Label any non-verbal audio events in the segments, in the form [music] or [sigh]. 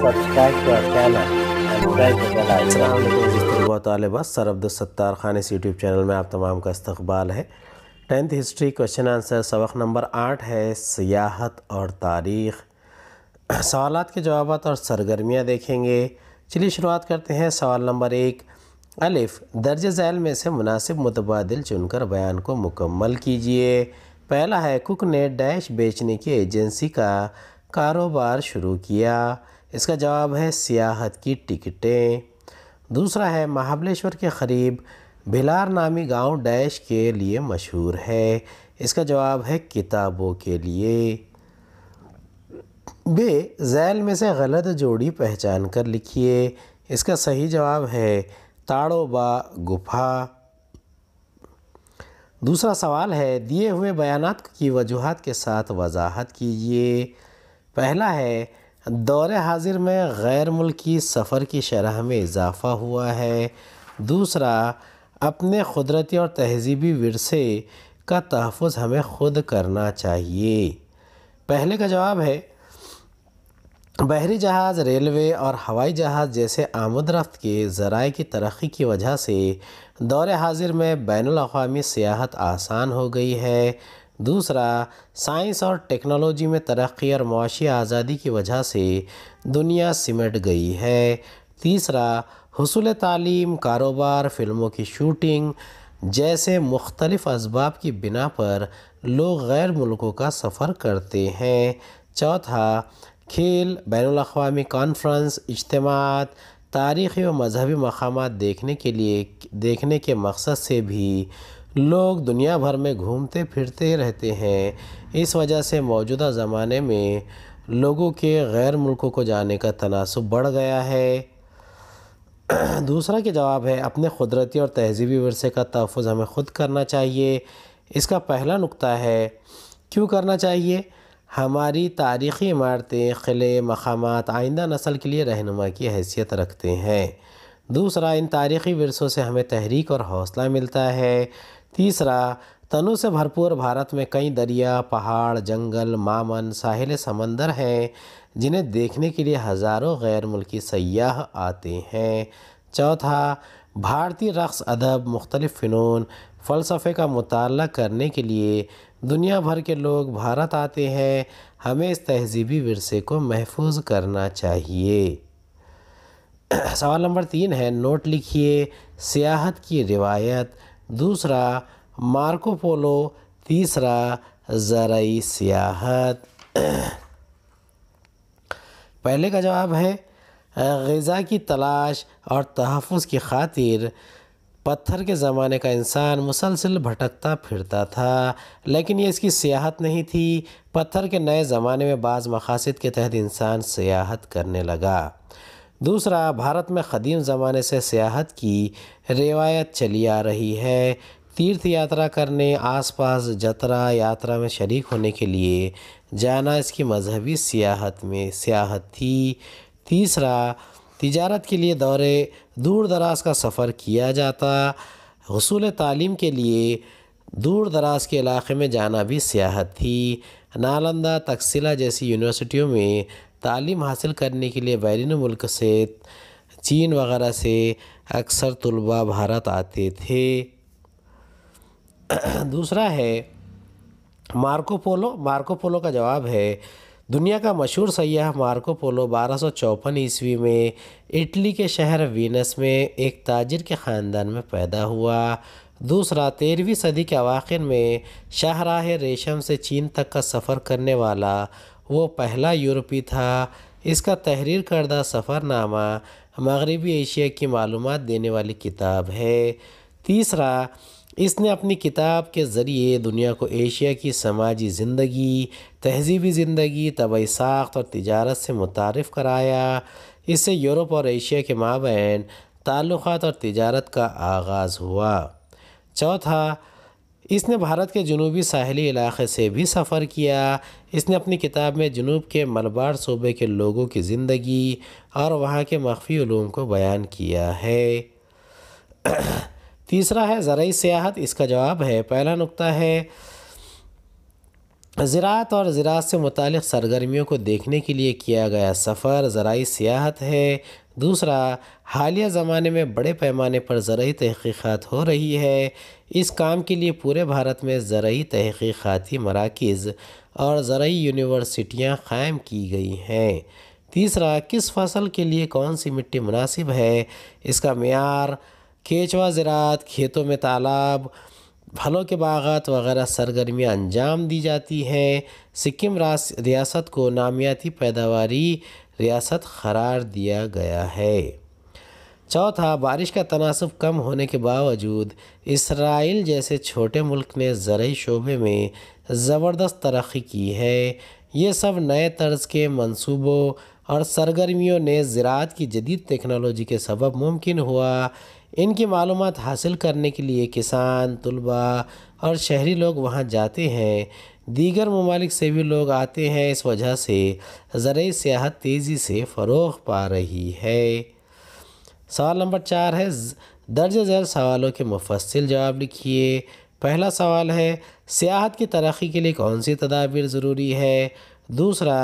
subscribe to our channel Khan इस YouTube channel में आप तमाम का इस्तबाल है टेंथ हिस्ट्री क्वेश्चन आंसर सबक नंबर आठ है सियाहत और तारीख़ सवाल के जवाब और सरगर्मियाँ देखेंगे चलिए शुरुआत करते हैं सवाल नंबर एक अलिफ दर्ज झैल में से मुनासिब मुतबाद चुनकर बयान को मुकम्मल कीजिए पहला है कुक ने डैश बेचने की एजेंसी का कारोबार शुरू किया इसका जवाब है सियाहत की टिकटें दूसरा है महाबलेश्वर के करीब भिलार नामी गांव डैश के लिए मशहूर है इसका जवाब है किताबों के लिए बे जैल में से गलत जोड़ी पहचान कर लिखिए इसका सही जवाब है ताड़ोबा गुफा दूसरा सवाल है दिए हुए बयानात की वजूहत के साथ वजाहत कीजिए पहला है दौर हाजिर में गैर मुल्की सफ़र की शरह में इजाफ़ा हुआ है दूसरा अपने क़ुदरती और तहज़ीबी वरसे का तहफ़ हमें ख़ुद करना चाहिए पहले का जवाब है बहरी जहाज़ रेलवे और हवाई जहाज़ जैसे आमद रफ्त के ज़रा की तरक्की की वजह से दौर हाजिर में बैन अवी सियाहत आसान हो गई है दूसरा साइंस और टेक्नोलॉजी में तरक्की और मुआशी आज़ादी की वजह से दुनिया सिमट गई है तीसरा हसूल तालीम कारोबार फ़िल्मों की शूटिंग जैसे मुख्तलिफ इसबाब की बिना पर लोग गैर मुल्कों का सफ़र करते हैं चौथा खेल बैन अवी कॉन्फ्रेंस इजतम तारीख़ी व मजहबी मकाम देखने के लिए देखने के मकसद से भी लोग दुनिया भर में घूमते फिरते रहते हैं इस वजह से मौजूदा ज़माने में लोगों के गैर मुल्कों को जाने का तनासब बढ़ गया है [clears throat] दूसरा के जवाब है अपने कुदरती और तहजीबी वरसे का तहफ़ हमें ख़ुद करना चाहिए इसका पहला नुकता है क्यों करना चाहिए हमारी तारीख़ी इमारतें क़िले मकाम आइंदा नस्ल के लिए रहनुमा की हैसियत रखते हैं दूसरा इन तारीख़ी वरसों से हमें तहरीक और हौसला मिलता है तीसरा तनु से भरपूर भारत में कई दरिया पहाड़ जंगल मामन साहिल समंदर हैं जिन्हें देखने के लिए हज़ारों गैर मुल्की सयाह आते हैं चौथा भारतीय रक़्स अदब मुख्तलिफ़ फ़नून फ़लसफ़े का मताल करने के लिए दुनिया भर के लोग भारत आते हैं हमें इस तहज़ीबी विरसे को महफूज करना चाहिए सवाल नंबर तीन है नोट लिखिए सियाहत की रिवायत दूसरा मार्कोपोलो तीसरा ज़रई सियाहत पहले का जवाब है गज़ा की तलाश और तहफ़ की खातिर पत्थर के ज़माने का इंसान मुसलसिल भटकता फिरता था लेकिन ये इसकी सियाहत नहीं थी पत्थर के नए ज़माने में बाज़ मकासद के तहत इंसान सियाहत करने लगा दूसरा भारत में क़दीम ज़माने से सियाहत की रिवायत चली आ रही है तीर्थ यात्रा करने आसपास जतरा यात्रा में शरीक होने के लिए जाना इसकी मजहबी सियाहत में सियाहत थी तीसरा तिजारत के लिए दौरे दूर दराज का सफ़र किया जाता हसूल तालीम के लिए दूर दराज के इलाके में जाना भी सियाहत थी नालंदा तकसीला जैसी यूनिवर्सिटियों में तालीम हासिल करने के लिए बैरून मुल्क से चीन वगैरह से अक्सर तलबा भारत आते थे [clears throat] दूसरा है मार्को पोलो मार्को पोलो का जवाब है दुनिया का मशहूर सयाह मार्को पोलो बारह ईस्वी में इटली के शहर वीनस में एक ताजिर के ख़ानदान में पैदा हुआ दूसरा तेरहवीं सदी के अवाखिर में शाहराह रेशम से चीन तक का सफ़र करने वाला वो पहला यूरोपी था इसका तहरीर करदा सफ़रनामा मगरबी एशिया की मालूम देने वाली किताब है तीसरा इसने अपनी किताब के ज़रिए दुनिया को एशिया की समाजी ज़िंदगी तहजीबी ज़िंदगी तबई साख्त और तजारत से मुतारफ़ कराया इससे यूरोप और एशिया के माबेन ताल्लुक़ और तजारत का आगाज़ हुआ चौथा इसने भारत के जनूबी साहली इलाके से भी सफ़र किया इसने अपनी किताब में जनूब के मलबार सूबे के लोगों की ज़िंदगी और वहाँ के मख्फी ूम को बयान किया है [clears throat] तीसरा है ज़रूरी सियाहत इसका जवाब है पहला नुकता है ज़रात और ज़रात से मुतल सरगर्मियों को देखने के लिए किया गया सफ़र ज़रा सियाहत है दूसरा हालिया ज़माने में बड़े पैमाने पर ज़रूरी तहकीक़ात हो रही है इस काम के लिए पूरे भारत में ज़रूरी तहकीक़ाती मराकज़ और ज़रूरी यूनिवर्सिटियाँ क़ायम की गई हैं तीसरा किस फसल के लिए कौन सी मिट्टी मुनासिब है इसका मैार केचवा ज़रात खेतों में तालाब फलों के बागात वगैरह सरगर्मियाँ अंजाम दी जाती हैं सिक्किम रियासत को नामियाती पैदावारी रियासत करार दिया गया है चौथा बारिश का तनासब कम होने के बावजूद इसराइल जैसे छोटे मुल्क ने ज़रूरी शोबे में ज़बरदस्त तरक्की की है ये सब नए तर्ज के मंसूबों और सरगर्मियों ने ज़रात की जदीद टेक्नोलॉजी के सबब मुमकिन हुआ इनकी मालूम हासिल करने के लिए किसान तलबा और शहरी लोग वहाँ जाते हैं दीगर ममालिक से भी लोग आते हैं इस वजह से ज़रूरी सियाहत तेज़ी से फ़रोग पा रही है सवाल नंबर चार है दर्ज झर सवालों के मुफसल जवाब लिखिए पहला सवाल है सियाहत की तरक्की के लिए कौन सी तदाबीर ज़रूरी है दूसरा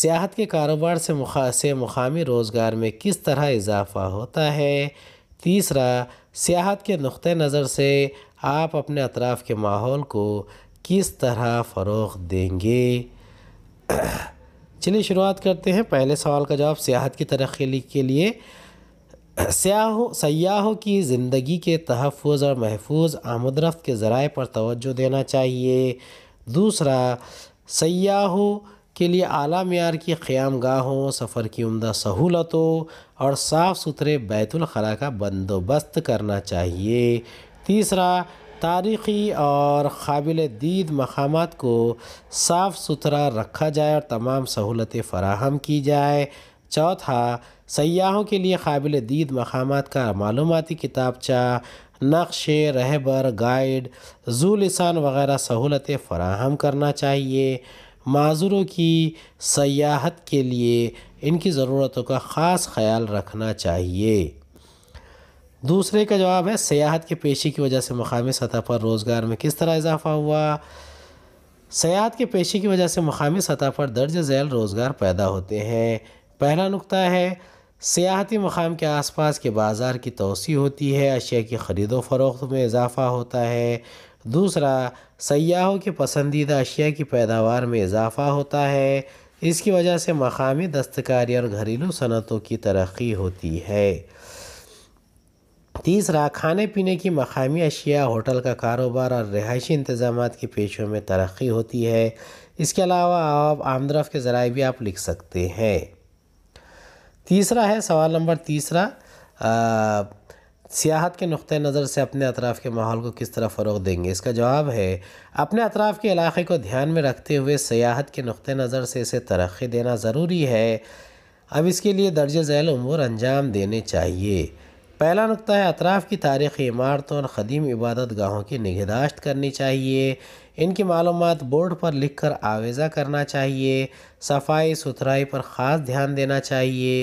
सियाहत के कारोबार से मुखा से मुकामी रोज़गार में किस तरह इजाफ़ा होता है तीसरा सियाहत के नुक़ नज़र से आप अपने अतराफ़ के माहौल को किस तरह फ़रोग देंगे [clears throat] चलिए शुरुआत करते हैं पहले सवाल का जवाब सियाहत की तरक्की के लिए सयाहों सयाहों की ज़िंदगी के तहफ़ और महफूज आमदरफ़्त के ज़राए पर तोज्जो देना चाहिए दूसरा सयाहों के लिए आला मैार की क़्याम गाहों सफ़र की उम्दा सहूलतों और साफ़ सुथरे बैतुलखला का बंदोबस्त करना चाहिए तीसरा तारीख़ी और काबिल दीद मकाम को साफ़ सुथरा रखा जाए और तमाम सहूलतें फ़राहम की जाए चौथा सयाहों के लिए काबिल दीद मकाम का मालूमती किताबचा नक्शे रहबर गाइड जू लिसान वगैरह सहूलतें फ़राहम करना चाहिए माजूरों की सयाहत के लिए इनकी ज़रूरतों का ख़ास ख्याल रखना चाहिए दूसरे का जवाब है सयाहत के पेशे की वजह से मकामी सतह पर रोज़गार में किस तरह इजाफा हुआ सयाहत के पेशे की वजह से मकामी सतह पर दर्ज झैल रोज़गार पैदा होते हैं पहला नुकता है सियाहती मकाम के आसपास के बाज़ार की तोसी होती है अशिया की ख़रीदो फरोख्त में इजाफ़ा होता है दूसरा सयाहों की पसंदीदा अशिया की पैदावार में इजाफ़ा होता है इसकी वजह से मकामी दस्तकारी और घरेलू सनतों की तरक्की होती है तीसरा खाने पीने की मकामी अशिया होटल का कारोबार और रिहायशी इंतजाम के पेशों में तरक्की होती है इसके अलावा आप आमदरफ के ज़राए भी आप लिख सकते हैं तीसरा है सवाल नंबर तीसरा सियाहत के नुक़ नज़र से अपने अतराफ़ के माहौल को किस तरह फ़रोग देंगे इसका जवाब है अपने अतराफ़ के इलाक़े को ध्यान में रखते हुए सियाहत के नुक़ नज़र से इसे तरक्की देना ज़रूरी है अब इसके लिए दर्ज झैल उमूर अंजाम देने चाहिए पहला नुकता है अतराफ़ की तारीख़ी इमारतों और ख़दीम इबादत गाहों की निगहदाश्त करनी चाहिए इनकी मालूम बोर्ड पर लिख कर आवेज़ा करना चाहिए सफाई सुथराई पर ख़ास ध्यान देना चाहिए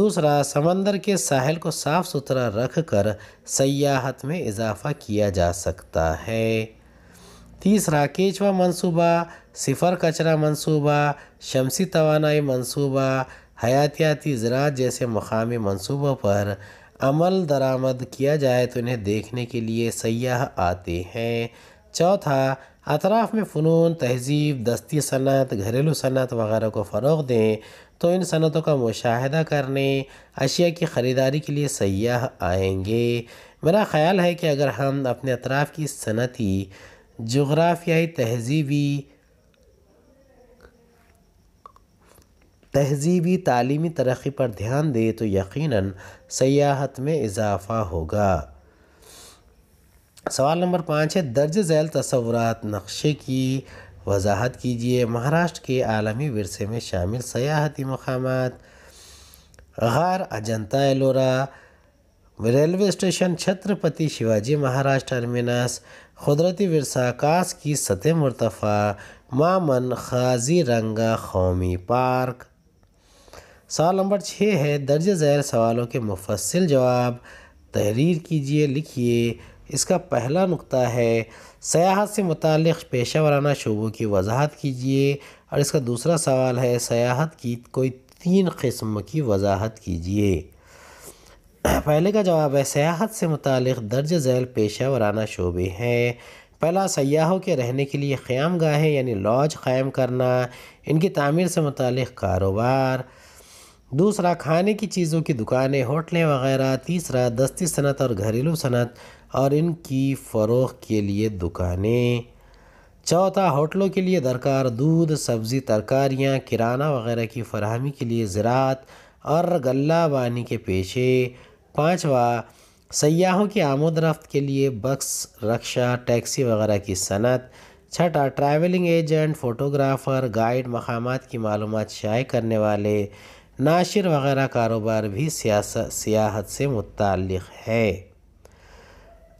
दूसरा समंदर के साहल को साफ़ सुथरा रख कर सयाहत में इजाफ़ा किया जा सकता है तीसरा केचवा मंसूबा सिफर कचरा मंसूबा शमसी तोानाई मंसूबा हयातियाती ज़रात जैसे मकामी मनसूबों पर अमल दरामद किया जाए तो इन्हें देखने के लिए सयाह आते हैं चौथा अतराफ़ में फ़नून तहजीब दस्ती सनत घरेलू सनत वगैरह को फ़रोग दें तो इन सनतों का मुशाह करने अशिया की ख़रीदारी के लिए सयाह आएंगे मेरा ख़्याल है कि अगर हम अपने अतराफ़ की सनती जग्राफियाई तहजीबी तहजीबी तलीमी तरक्की पर ध्यान दे तो यकीन सयाहत में इजाफ़ा होगा सवाल नंबर पाँच है दर्ज झैल तस्वूर नक्शे की वजाहत कीजिए महाराष्ट्र के आलमी वरसे में शामिल सयाहती मकाम गार Ajanta Ellora railway station Chhatrapati Shivaji Maharaj terminus कुदरती वरसाकाश की सतह मरतफ़ा मामन खाजी रंगा कौमी पार्क सवाल नंबर छः है दर्ज झैल सवालों के मुफसल जवाब तहरीर कीजिए लिखिए इसका पहला नुकता है सयाहत से मुतल पेशा वराना शोबों की वजाहत कीजिए और इसका दूसरा सवाल है सयाहत की कोई तीन किस्म की वजाहत कीजिए पहले का जवाब है सयाहत से मुतल दर्ज झैल पेशा वराना शोबे हैं पहला सयाहों के रहने के लिए क़्याम गाहें यानी लॉज क़ायम करना इनकी तामीर से मुतल कारोबार दूसरा खाने की चीज़ों की दुकानें होटलें वगैरह तीसरा दस्ती सनत और घरेलू सनत और इनकी फ़रोग के लिए दुकानें चौथा होटलों के लिए दरकार दूध सब्ज़ी तरकारियाँ किराना वगैरह की फरहमी के लिए ज़रात और गला बानी के पेशे पाँचवा सयाहों की आमद रफ्त के लिए बक्स रक्षा टैक्सी वगैरह की सनत छठा ट्रैवलिंग एजेंट फ़ोटोग्राफ़र गाइड मकाम की मालूम शाये करने वाले नाशिर वगैरह कारोबार भी सियासत सियाहत से मुतल है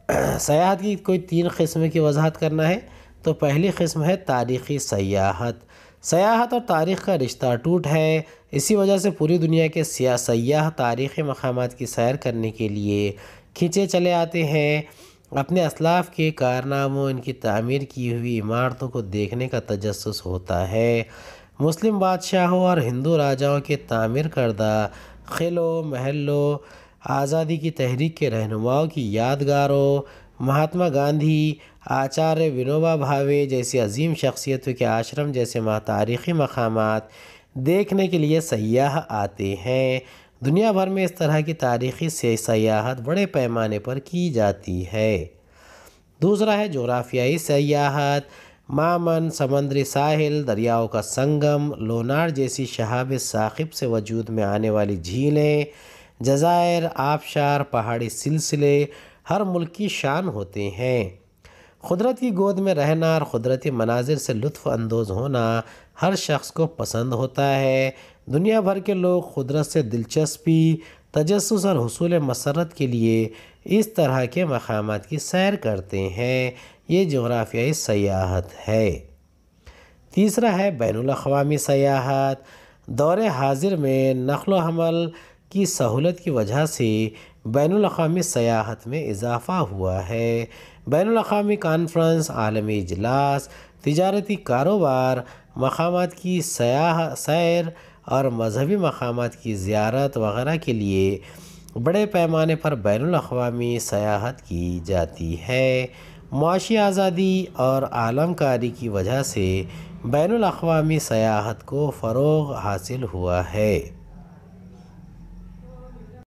[clears throat] सयाहत की कोई तीन किस्म की वजाहत करना है तो पहली किस्म है तारीख़ी सयाहत सयाहत और तारीख़ का रिश्ता टूट है इसी वजह से पूरी दुनिया के सिया सयाह तारीख़ी मकाम की सैर करने के लिए खींचे चले आते हैं अपने असलाफ के कारनामों इनकी तामीर की हुई इमारतों को देखने का तजस होता है मुस्लिम बादशाहों और हिंदू राजाओं के तामिर करदा खिलो महलों आज़ादी की तहरीक के रहनुमाओं की यादगारों महात्मा गांधी आचार्य विनोबा भावे जैसी अजीम शख्सियतों के आश्रम जैसे तारीख़ी मकाम देखने के लिए सयाह आते हैं दुनिया भर में इस तरह की तारीख़ी से सयाहत बड़े पैमाने पर की जाती है दूसरा है जोग्राफियाई सयाहत मामन समंदरी साहिल दरियाओं का संगम लोनार जैसी शहाब साखिब से वजूद में आने वाली झीलें जजायर आबशार पहाड़ी सिलसिले हर मुल्क की शान होते हैं कुदरत की गोद में रहना और कुदरती मनाजिर से लुफ़ानंदोज होना हर शख्स को पसंद होता है दुनिया भर के लोग कुदरत से दिलचस्पी तजस और हसूल मसरत के लिए इस तरह के मकाम की सैर करते हैं ये जोग्राफियाई सयाहत है तीसरा है बैन अवी सयाहत दौर हाजिर में नकल हमल की सहूलत की वजह से बैन अवी सयाहत में इजाफ़ा हुआ है बैन अवी कॉन्फ्रेंस आलमी इजलास तजारती कारोबार मकाम की सयाह सैर और मजहबी मकाम की ज़्यारत वगैरह के लिए बड़े पैमाने पर बैन अवी सयाहत की जाती है मुशी आज़ादी और आलमकारी की वजह से बैन अवी सयाहत को फ़रोग हासिल हुआ है